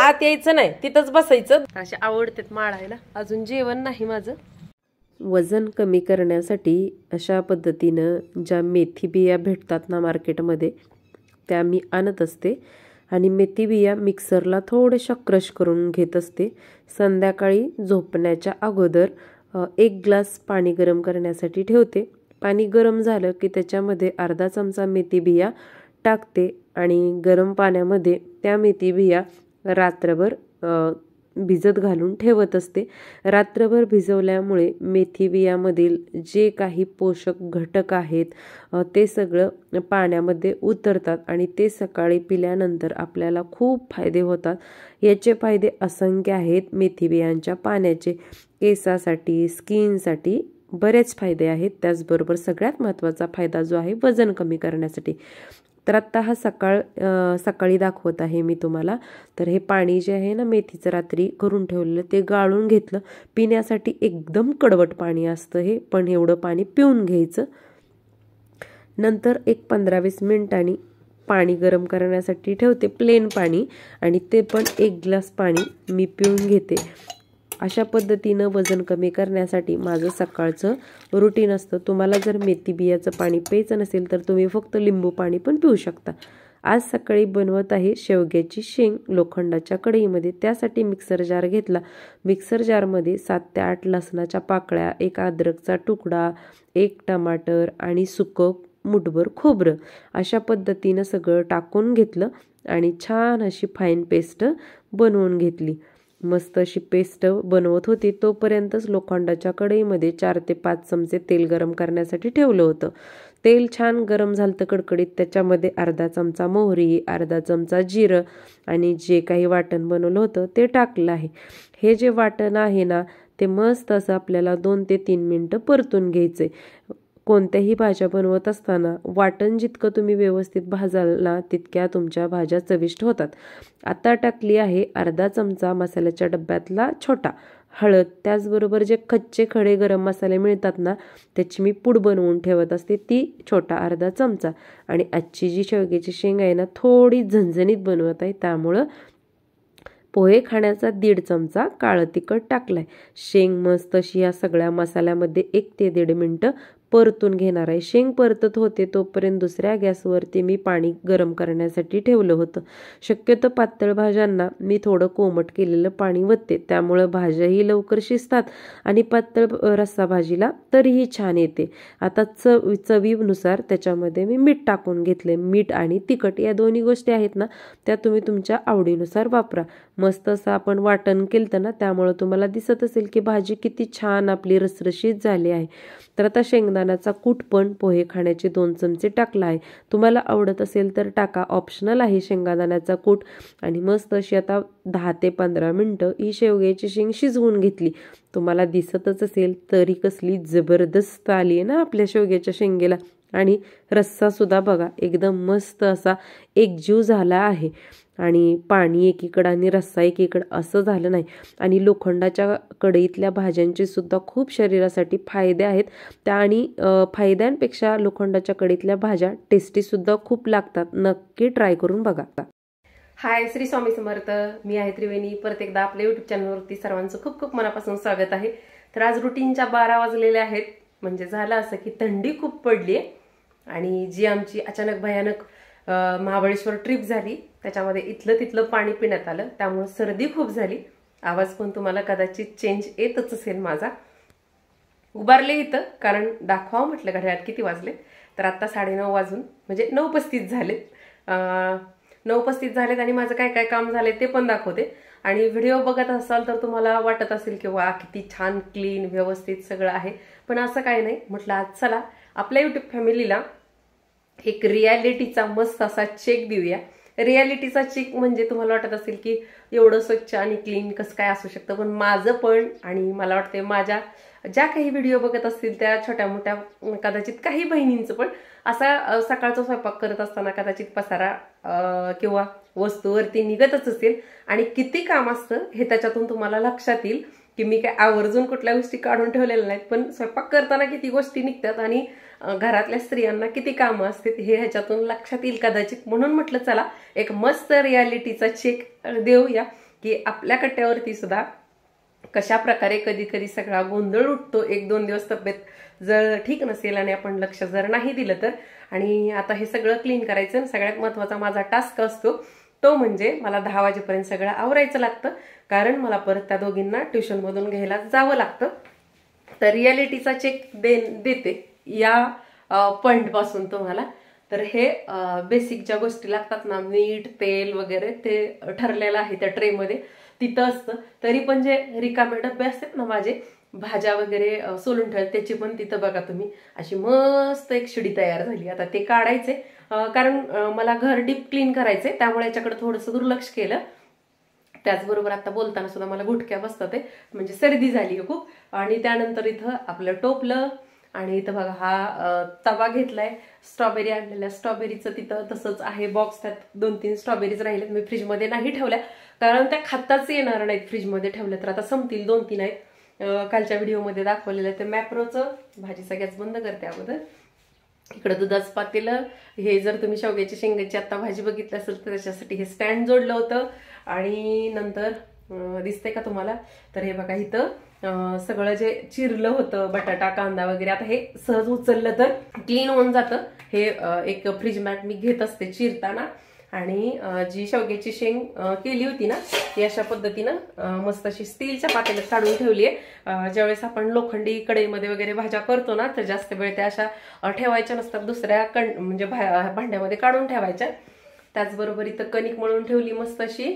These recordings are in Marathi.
आत यायचं नाही तिथंच बसायचं असे आवडतात माळायला अजून जेवण नाही माझं वजन कमी करण्यासाठी अशा पद्धतीनं ज्या मेथी बिया भेटतात ना मार्केटमध्ये त्या मी आणत असते आणि मेथी बिया मिक्सरला थोड्याशा क्रश करून घेत असते संध्याकाळी झोपण्याच्या अगोदर एक ग्लास पाणी गरम करण्यासाठी ठेवते पाणी गरम झालं की त्याच्यामध्ये अर्धा चमचा मेथी बिया टाकते आणि गरम पाण्यामध्ये त्या मेथी बिया रात्रभर भिजत घालून ठेवत असते रात्रभर भिजवल्यामुळे मेथी जे काही पोषक घटक आहेत ते सगळं पाण्यामध्ये उतरतात आणि ते सकाळी पिल्यानंतर आपल्याला खूप फायदे होतात याचे फायदे असंख्य आहेत मेथी बियांच्या पाण्याचे केसासाठी स्किनसाठी बरेच फायदे आहेत त्याचबरोबर सगळ्यात महत्त्वाचा फायदा जो आहे वजन कमी करण्यासाठी तर आत्ता हा सकाळ सकाळी दाखवत आहे मी तुम्हाला तर हे पाणी जे आहे ना मेथीचं रात्री करून ठेवलेलं ते गाळून घेतलं पिण्यासाठी एकदम कडवट पाणी असतं हे पण एवढं पाणी पिऊन घ्यायचं नंतर एक पंधरा वीस मिनटांनी पाणी गरम करण्यासाठी ठेवते प्लेन पाणी आणि ते पण एक ग्लास पाणी मी पिऊन घेते अशा पद्धतीनं वजन कमी करण्यासाठी माझं सकाळचं रुटीन असतं तुम्हाला जर मेथी बियाचं पाणी प्यायचं नसेल तर तुम्ही फक्त लिंबू पाणी पण पिऊ शकता आज सकाळी बनवत आहे शेवग्याची शेंग लोखंडाच्या कढईमध्ये त्यासाठी मिक्सर जार घेतला मिक्सर जारमध्ये सात ते आठ लसणाच्या पाकळ्या एक अद्रकचा तुकडा एक टमाटर आणि सुकं मुठभर खोबरं अशा पद्धतीनं सगळं टाकून घेतलं आणि छान अशी फाईन पेस्ट बनवून घेतली मस्त अशी पेस्ट बनवत होती तोपर्यंतच लोखंडाच्या कढईमध्ये चार ते पाच चमचे तेल गरम करण्यासाठी ठेवलं होतं तेल छान गरम झालं तर कडकडीत त्याच्यामध्ये अर्धा चमचा मोहरी अर्धा चमचा जिरं आणि जे काही वाटण बनवलं होतं ते टाकलं आहे हे जे वाटण आहे ना ते मस्त असं आपल्याला दोन ते तीन मिनटं परतून घ्यायचे कोणत्याही भाज्या बनवत असताना वाटण जितकं तुम्ही व्यवस्थित भाजाल ना तितक्या तुमच्या भाज्या चविष्ट होतात आता टाकली आहे अर्धा चमचा मसाल्याच्या डब्यातला छोटा हळद त्याचबरोबर जे कच्चे खडे गरम मसाले मिळतात ना त्याची मी पूड बनवून ठेवत असते ती छोटा अर्धा चमचा आणि आजची जी शेवग्याची शेंग आहे ना थोडी झणझणीत बनवत आहे त्यामुळं पोहे खाण्याचा दीड चमचा काळं तिखट टाकलाय शेंग मस्त अशी या सगळ्या मसाल्यामध्ये एक ते दीड मिनटं परतून घेणार आहे शेंग परतत होते तोपर्यंत दुसऱ्या गॅसवरती मी पाणी गरम करण्यासाठी ठेवलं होतं शक्यतो पातळ भाज्यांना मी थोडं कोमट केलेलं पाणी वतते त्यामुळं भाज्याही लवकर शिजतात आणि पातळ रस्सा भाजीला तरीही छान येते आता चव चवीनुसार त्याच्यामध्ये मी मीठ टाकून घेतले मीठ आणि तिखट या दोन्ही गोष्टी आहेत ना त्या तुम्ही तुमच्या आवडीनुसार वापरा मस्त असं आपण वाटण केलं ना त्यामुळं तुम्हाला दिसत असेल की भाजी किती छान आपली रसरशीत झाली आहे तर आता शेंगदा शेंगदाण्याचा कूट पण पोहे खाण्याचे दोन चमचे टाकला आहे तुम्हाला आवडत असेल तर टाका ऑप्शनल आहे शेंगादाण्याचा कूट आणि मस्त अशी आता दहा ते पंधरा मिनटं ही शेवग्याची शेंग शिजवून घेतली तुम्हाला दिसतच असेल तरी कसली जबरदस्त आली आहे ना आपल्या शेवग्याच्या शेंगेला आणि रस्सासुद्धा बघा एकदम मस्त असा एकजीव झाला आहे आणि पाणी एकीकडं आणि रस्सा एकीकडं असं झालं नाही आणि लोखंडाच्या कढईतल्या भाज्यांचे सुद्धा खूप शरीरासाठी फायदे आहेत त्या आणि फायद्यांपेक्षा लोखंडाच्या कढईतल्या भाज्या टेस्टीसुद्धा खूप लागतात नक्की ट्राय करून बघा हाय श्री स्वामी समर्थ मी आहे त्रिवेणी परत एकदा आपल्या युट्यूब चॅनलवरती सर्वांचं खूप खूप मनापासून स्वागत आहे तर आज रुटीनच्या बारा वाजलेल्या आहेत म्हणजे झालं असं की थंडी खूप पडली आहे आणि जी आमची अचानक भयानक महाबळेश्वर ट्रिप झाली त्याच्यामध्ये इथलं तिथलं पाणी पिण्यात आलं त्यामुळे सर्दी खूप झाली आवाज पण तुम्हाला कदाचित चेंज येतच असेल माझा उभारले इथं कारण दाखवा म्हटलं घड्याळात किती वाजले तर आत्ता साडेनऊ वाजून म्हणजे नऊ पस्तीस झालेत नऊ पस्तीस झालेत आणि माझं काय काय काम झाले ते पण दाखवते आणि व्हिडिओ बघत असाल तर तुम्हाला वाटत असेल की वा किती छान क्लीन व्यवस्थित सगळं आहे पण असं काय नाही म्हटलं आज चला आपल्या युट्यूब फॅमिलीला एक रियालिटीचा मस्त असा चेक देऊया रियालिटीचा चेक म्हणजे तुम्हाला वाटत असेल की एवढं स्वच्छ आणि क्लीन कसं काय असू शकतं पण माझं पण आणि मला वाटतं माझ्या ज्या काही व्हिडिओ बघत असतील त्या छोट्या मोठ्या कदाचित काही बहिणींचं पण असा सकाळचा स्वयंपाक करत असताना कदाचित पसारा किंवा वस्तूवरती निघतच असेल आणि किती काम असतं हे त्याच्यातून तुम्हाला लक्षात येईल की मी काय आवर्जून कुठल्या गोष्टी काढून ठेवलेल्या नाहीत पण स्वयंपाक करताना किती गोष्टी निघतात आणि घरातल्या स्त्रियांना किती कामं असतात हे ह्याच्यातून लक्षात येईल कदाचित म्हणून म्हटलं चला एक मस्त रियालिटीचा चेक देऊया की आपल्या कट्ट्यावरती सुद्धा कशा प्रकारे कधी कधी सगळा गोंधळ उठतो एक दोन दिवस तब्येत जर ठीक नसेल आणि आपण लक्ष जर नाही दिलं तर आणि आता हे सगळं क्लीन करायचं सगळ्यात महत्त्वाचा माझा टास्क असतो तो म्हणजे मला दहा वाजेपर्यंत सगळं आवरायचं लागतं कारण मला परत त्या दोघींना ट्युशनमधून घ्यायला जावं लागतं तर रियालिटीचा चेक दे देते या पॉईंटपासून तुम्हाला तर हे बेसिक ज्या गोष्टी लागतात ना मीठ तेल वगैरे ते ठरलेलं आहे त्या ट्रेमध्ये तिथं असतं तरी पण जे रिकामे डबे असतात ना माझे भाज्या वगैरे सोलून ठेवतात त्याची पण तिथं बघा तुम्ही अशी मस्त एक शिडी तयार झाली आता ते काढायचे कारण मला घर डीप क्लीन करायचंय त्यामुळे याच्याकडे थोडंसं दुर्लक्ष केलं त्याचबरोबर आता बोलताना सुद्धा मला गुटक्या बसतात म्हणजे सर्दी झाली खूप आणि त्यानंतर इथं आपलं टोपलं आणि इथं बघा हा तवा घेतलाय स्ट्रॉबेरी आणलेल्या स्ट्रॉबेरीचं तिथं तसंच आहे बॉक्स त्यात दोन तीन स्ट्रॉबेरीज राहिल्यात मी फ्रीजमध्ये नाही ठेवल्या कारण त्या खाताच येणार नाहीत फ्रीजमध्ये ठेवल्या तर आता संपतील दोन तीन आहेत कालच्या व्हिडिओमध्ये दाखवलेलं आहे ते मॅप्रोचं भाजी सगळ्याच बंद करते अगोदर इकडं दुधास पातेलं हे जर तुम्ही शेवग्याच्या शेंगाची आता भाजी बघितली असेल तर त्याच्यासाठी हे स्टँड जोडलं होतं आणि नंतर दिसतंय का तुम्हाला तर हे बघा इथं सगळं जे चिरलं होतं बटाटा कांदा वगैरे आता हे सहज उचललं तर क्लीन होऊन जातं हे एक फ्रीज मॅट मी घेत असते चिरताना आणि जी शेवग्याची शेंग केली होती ना ती अशा पद्धतीनं मस्त अशी स्टीलच्या पातेल्यात काढून ठेवली आहे ज्यावेळेस आपण लोखंडी कढईमध्ये वगैरे भाज्या करतो ना तर जास्त वेळ त्या अशा ठेवायच्या नसतात दुसऱ्या कण म्हणजे भांड्यामध्ये काढून ठेवायच्या त्याचबरोबर इथं कणिक मळून ठेवली मस्त अशी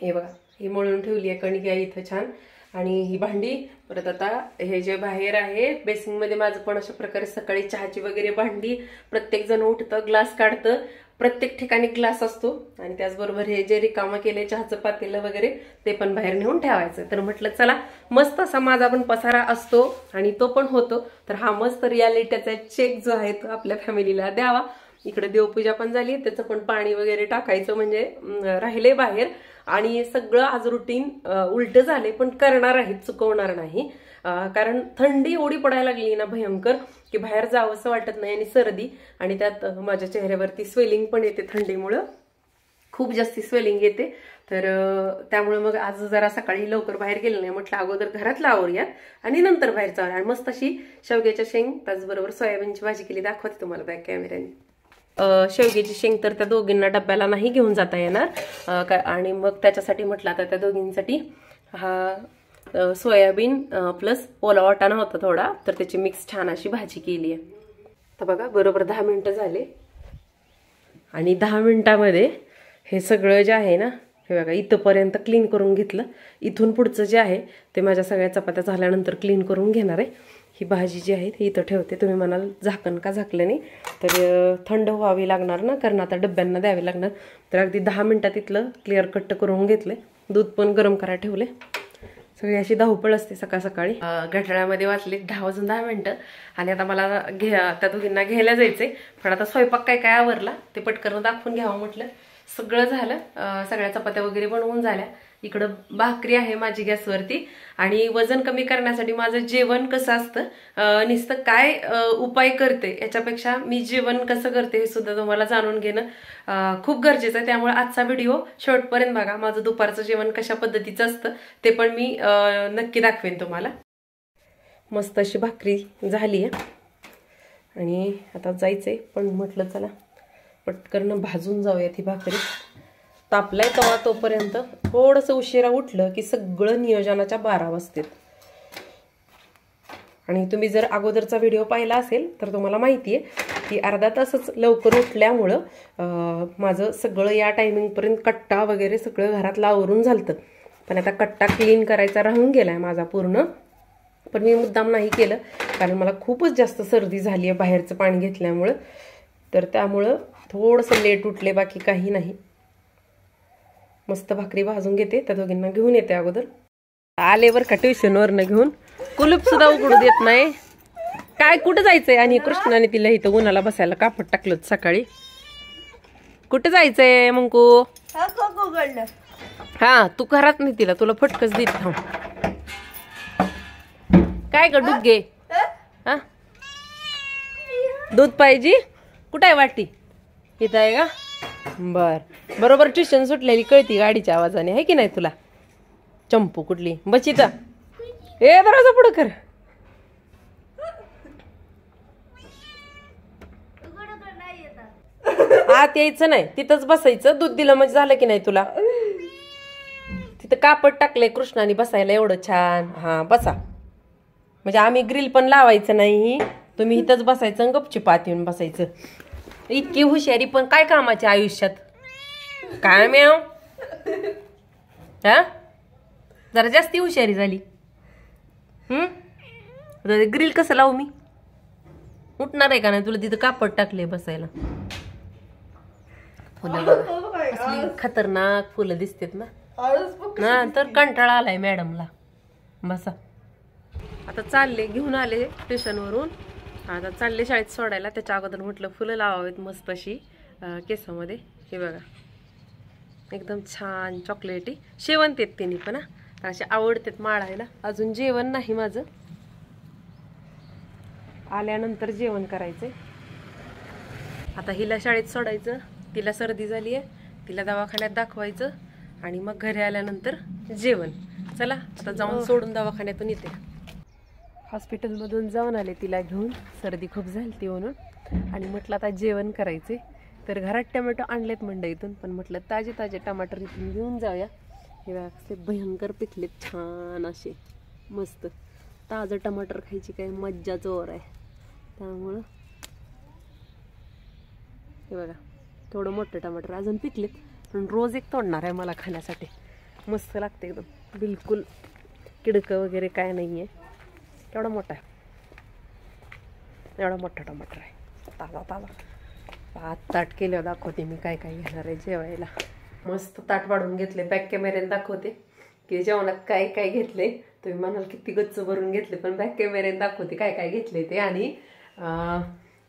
हे बघा ही मळून ठेवली आहे कणिक आहे इथं छान आणि ही भांडी परत आता हे जे बाहेर आहे मध्ये माझं पण अशा प्रकारे सकाळी चहाची वगैरे भांडी प्रत्येक जण उठतं ग्लास काढतं प्रत्येक ठिकाणी ग्लास असतो आणि त्याचबरोबर हे जे रिकामं केले चहाचं पातेलं वगैरे ते पण बाहेर नेऊन ठेवायचं तर म्हटलं चला मस्त असा माझा पण पसारा असतो आणि तो पण होतो तर हा मस्त रियालिटीचा चेक जो आहे तो आपल्या फॅमिलीला द्यावा इकडे देवपूजा पण झाली त्याचं पण पाणी वगैरे टाकायचं म्हणजे राहिले बाहेर आणि सगळं आज रुटीन उलट झाले पण करणार आहेत चुकवणार नाही कारण थंडी एवढी पडायला लागली ना भयंकर की बाहेर जावं असं वाटत नाही आणि सर्दी आणि त्यात माझ्या चेहऱ्यावरती स्वेलिंग पण येते थंडीमुळं खूप जास्ती स्वेलिंग येते तर त्यामुळे मग आज जरा सकाळी लवकर बाहेर गेलं नाही म्हटलं अगोदर घरातला आवरूयात आणि नंतर बाहेर जाऊया आणि मस्त अशी शेवग्याच्या शेंग त्याचबरोबर सोयाबीनची भाजी केली दाखवते तुम्हाला बॅक कॅमेऱ्याने शेवग्याची शेंग तर त्या दोघींना डब्याला नाही घेऊन जाता येणार काय आणि मग त्याच्यासाठी म्हटलं आता त्या दोघींसाठी हा सोयाबीन प्लस ओला वाटाणा होता थोडा तर त्याची मिक्स छान अशी भाजी केली आहे तर बघा बरोबर दहा मिनटं झाले आणि दहा मिनटामध्ये हे सगळं जे आहे ना हे बघा इथंपर्यंत क्लीन करून घेतलं इथून पुढचं जे आहे ते माझ्या सगळ्या चपात्या झाल्यानंतर क्लीन करून घेणार आहे ही भाजी जी आहे ती इथं ठेवते तुम्ही म्हणाल झाकण का झाकलं नाही तर थंड व्हावी लागणार ना कारण आता डब्यांना द्यावे लागणार तर अगदी दहा मिनटात इथलं क्लिअर कट करून घेतलं दूध पण गरम करायला ठेवले सगळी अशी धावपळ असते सकाळ सकाळी घटाळ्यामध्ये वाचले दहा वाजून दहा मिनटं आणि आता मला घे त्या दोघींना घ्यायला जायचंय पण आता स्वयंपाक काय काय आवरला ते पटकन दाखवून घ्यावं म्हटलं सगळं झालं सगळ्या चपात्या वगैरे बनवून झाल्या इकडं भाकरी आहे माझी गॅसवरती आणि वजन कमी करण्यासाठी माझं जेवण कसं असतं नुसतं काय उपाय करते याच्यापेक्षा मी जेवण कसं करते हे सुद्धा तुम्हाला जाणून घेणं खूप गरजेचं आहे त्यामुळे आजचा व्हिडिओ शेवटपर्यंत बघा माझं दुपारचं जेवण कशा पद्धतीचं असतं ते पण मी नक्की दाखवेन तुम्हाला मस्त अशी भाकरी झाली आहे आणि आता जायचं पण म्हटलं चला पटकन भाजून जाऊयात ही भाकरी तापलाय तवा तोपर्यंत थोडंसं उशिरा उठलं की सगळं नियोजनाच्या बारा वाजतेत आणि तुम्ही जर अगोदरचा व्हिडिओ पाहिला असेल तर तुम्हाला माहिती आहे की अर्धा तासच लवकर उठल्यामुळं माझं सगळं या टायमिंगपर्यंत कट्टा वगैरे सगळं घरात लावरून झालतं पण आता कट्टा क्लीन करायचा राहून गेला आहे माझा पूर्ण पण मी मुद्दाम नाही केलं कारण मला खूपच जास्त सर्दी झाली आहे बाहेरचं पाणी घेतल्यामुळं तर त्यामुळं थोडंसं लेट उठले बाकी काही नाही मस्त भाकरी भाजून घेते त्या दोघींना घेऊन येते अगोदर आले बरं का न घेऊन कुलूप सुद्धा उघडू देत नाही काय कुठं जायचंय आणि कृष्णाने तिला इथं उन्हाला बसायला कापड टाकलं सकाळी कुठं जायचंय मंकू हा तू घरात नाही तिला तुला फटकच देत थांब काय ग दूध घे हा दूध पाहिजे कुठं आहे वाटी इथं आहे का बर बरोबर ट्युशन सुटलेली कळती गाडीच्या आवाजाने आहे की नाही तुला चंपू कुठली बचिता ए दरवाजा पुढं कर आत यायचं नाही तिथंच बसायचं दूध दिलं म्हणजे झालं की नाही तुला तिथं कापड टाकलंय कृष्णाने बसायला एवढं छान हा बसा म्हणजे आम्ही ग्रिल पण लावायचं नाही तुम्ही इथंच बसायचं गपचिपात येऊन बसायचं इतकी हुशारी पण काय कामाची आयुष्यात काय मेव जरा जास्ती हुशारी झाली ग्रिल कसं लावू मी उठणार आहे का नाही तुला तिथं कापड टाकले बसायला फुलं खतरनाक फुलं दिसतात ना तर कंटाळा आलाय मॅडमला बसा आता चालले घेऊन आले वरून आता चालले शाळेत सोडायला त्याच्या अगोदर म्हटलं फुलं लावावेत मस्त अशी केसामध्ये हे बघा एकदम छान चॉकलेटी शेवंत आहेत तिने पण हा असे आवडतात माळायला अजून जेवण नाही माझं आल्यानंतर जेवण करायचंय आता हिला शाळेत सोडायचं तिला सर्दी झाली आहे तिला दवाखान्यात दाखवायचं आणि मग घरी आल्यानंतर जेवण चला आता जाऊन हो. सोडून दवाखान्यातून येते हॉस्पिटलमधून जाऊन आले तिला घेऊन सर्दी खूप झाली ती म्हणून आणि म्हटलं आता जेवण करायचे तर घरात टमॅटो आणलेत मंडईतून पण म्हटलं ताजे ताजे टमाटर इथून घेऊन जाऊया हे असे भयंकर पिकलेत छान असे मस्त ताजं टमाटर खायची काय मज्जा जोर आहे त्यामुळं हे बघा थोडं मोठं टमाटर अजून पिकलेत पण रोज एक तोडणार आहे मला खाण्यासाठी मस्त लागते एकदम बिलकुल किडकं वगैरे काय नाही आहे एवढा मोठा आहे एवढा मोठा टमाटर आहे ताजा ताजा पाच ताट केलं दाखवते मी काय काय घेणार आहे जेवायला मस्त ताट वाढून घेतले बॅक कॅमेऱ्याने दाखवते की जेवणात काय काय घेतले तुम्ही म्हणाल किती गच्च भरून घेतले पण बॅक कॅमेऱ्याने दाखवते काय काय घेतले ते आणि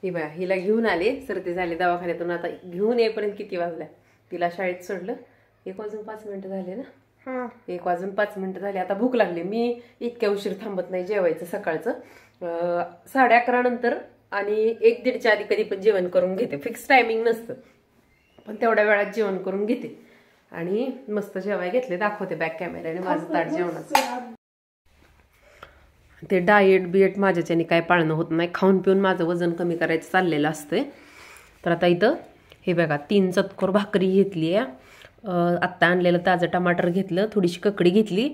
ही बा हिला घेऊन आले सरते झाले दवाखान्यातून आता घेऊन येईपर्यंत किती वाजल्या तिला शाळेत सोडलं एक वाजून पाच मिनटं झाले ना एक वाजून पाच मिनिटं झाली आता भूक लागली मी इतक्या उशीर थांबत नाही जेवायचं सकाळचं साडे अकरा नंतर आणि एक दीडच्या आधी कधी पण जेवण करून घेते फिक्स टायमिंग नसतं पण तेवढ्या वेळात जेवण करून घेते आणि मस्त जेवाय घेतले दाखवते बॅक कॅमेऱ्याने माझं ताट जेवणाचं ते डाएट बिएट माझ्याच्याने काय पाळणं होत नाही खाऊन पिऊन माझं वजन कमी करायचं चाललेलं असतंय तर आता इथं हे बघा तीन चतकोर भाकरी घेतली आहे आत्ता आणलेलं ताजं टमाटर घेतलं थोडीशी ककडी घेतली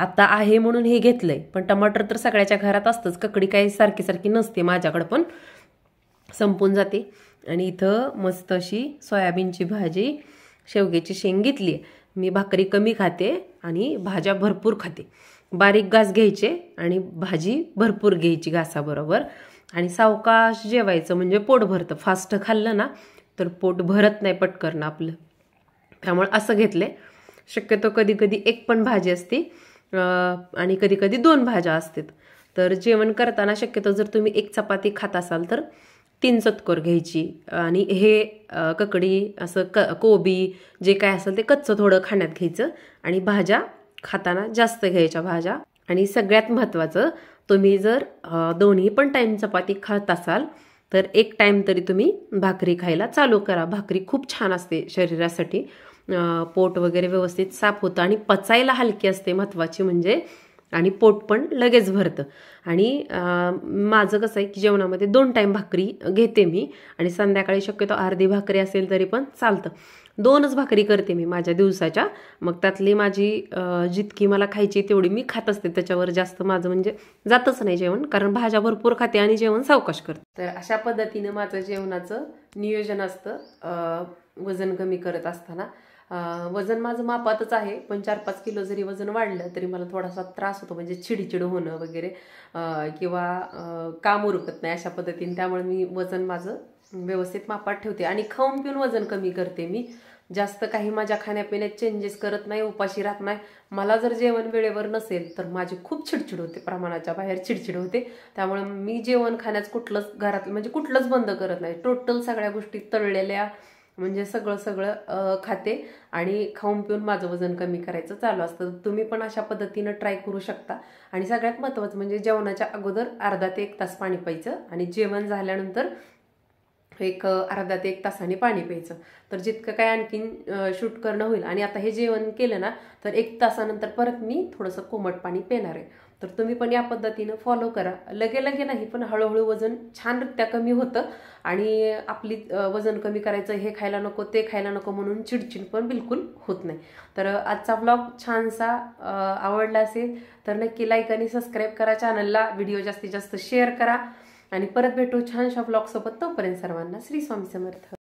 आत्ता आहे म्हणून हे घेतलं आहे पण टमाटर तर सगळ्याच्या घरात असतंच ककडी काही सारखी सारखी नसते माझ्याकडं पण संपून जाते आणि इथं मस्त अशी सोयाबीनची भाजी शेवग्याची शेंग घेतली मी भाकरी कमी खाते आणि भाज्या भरपूर खाते बारीक घास घ्यायचे आणि भाजी भरपूर घ्यायची घासाबरोबर आणि सावकाश जेवायचं म्हणजे पोट भरतं फास्ट खाल्लं ना तर पोट भरत नाही पटकन आपलं त्यामुळे असं घेतलं आहे शक्यतो कधी कधी एक पण भाजी असते आणि कधी कधी दोन भाज्या असतात तर जेवण करताना शक्यतो जर तुम्ही एक चपाती खात असाल तर तीन चतकोर घ्यायची आणि हे ककडी असं क कोबी जे काय असेल ते कच्चं थोडं खाण्यात घ्यायचं आणि भाज्या खाताना जास्त घ्यायच्या भाज्या आणि सगळ्यात महत्त्वाचं तुम्ही जर दोन्ही पण टाईम चपाती खात असाल तर एक टाइम तरी तुम्ही भाकरी खायला चालू करा भाकरी खूप छान असते शरीरासाठी पोट वगैरे व्यवस्थित साफ होतं आणि पचायला हलकी असते महत्वाची म्हणजे आणि पोट पण लगेच भरतं आणि माझं कसं आहे की जेवणामध्ये दोन टाईम भाकरी घेते मी आणि संध्याकाळी शक्यतो अर्धी भाकरी असेल तरी पण चालतं दोनच भाकरी करते मी माझ्या दिवसाच्या मग त्यातली माझी जितकी मला खायची तेवढी मी खात असते त्याच्यावर जास्त माझं म्हणजे जातच नाही जेवण कारण भाज्या भरपूर खाते आणि जेवण सावकाश करते तर अशा पद्धतीनं माझं जेवणाचं नियोजन असतं वजन कमी करत असताना वजन माझं मापातच आहे पण चार पाच किलो जरी वजन वाढलं तरी मला थोडासा त्रास होतो म्हणजे चिडचिड होणं वगैरे किंवा काम उरकत नाही अशा पद्धतीने त्यामुळे मी वजन माझं व्यवस्थित मापात ठेवते आणि खाऊन पिऊन वजन कमी करते मी जास्त काही माझ्या खाण्यापिण्यात चेंजेस करत नाही उपाशी राहत नाही मला जर जेवण वेळेवर नसेल तर माझी खूप चिडचिड होते प्रमाणाच्या बाहेर चिडचिड होते त्यामुळे मी जेवण खाण्याचं कुठलंच घरात म्हणजे कुठलंच बंद करत नाही टोटल सगळ्या गोष्टी तळलेल्या म्हणजे सगळं सगळं खाते आणि खाऊन पिऊन माझं वजन कमी करायचं चालू असतं तुम्ही पण अशा पद्धतीनं ट्राय करू शकता आणि सगळ्यात महत्त्वाचं म्हणजे जेवणाच्या अगोदर अर्धा ते एक तास पाणी प्यायचं आणि जेवण झाल्यानंतर एक अर्धा ते एक तासाने पाणी प्यायचं तर जितकं काय आणखीन शूट करणं होईल आणि आता हे जेवण केलं ना तर एक तासानंतर परत मी थोडंसं कोमट पाणी पिणार आहे तर तुम्ही पण या पद्धतीनं फॉलो करा लगे लगे नाही पण हळूहळू वजन छानरित्या कमी होतं आणि आपली वजन कमी करायचं हे खायला नको ते खायला नको म्हणून चिडचिड पण बिलकुल होत नाही तर आजचा ब्लॉग छानसा आवडला असेल तर नक्की लाईक आणि सबस्क्राईब करा चॅनलला व्हिडिओ जास्तीत जास्त शेअर करा आणि परत भेटू छानशा सोबत तोपर्यंत सर्वांना श्री स्वामी समर्थ